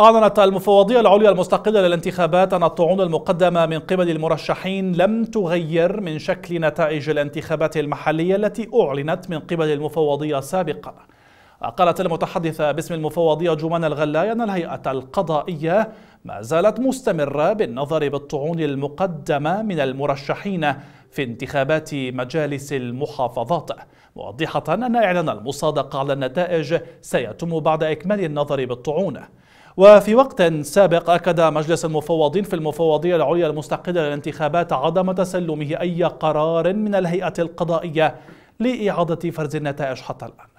أعلنت المفوضية العليا المستقلة للانتخابات أن الطعون المقدمة من قبل المرشحين لم تغير من شكل نتائج الانتخابات المحلية التي أعلنت من قبل المفوضية سابقا قالت المتحدثة باسم المفوضية جمان الغلاي أن الهيئة القضائية ما زالت مستمرة بالنظر بالطعون المقدمة من المرشحين في انتخابات مجالس المحافظات موضحة أن إعلان المصادقة على النتائج سيتم بعد إكمال النظر بالطعون وفي وقت سابق أكد مجلس المفوضين في المفوضية العليا المستقلة للانتخابات عدم تسلمه أي قرار من الهيئة القضائية لإعادة فرز النتائج حتى الآن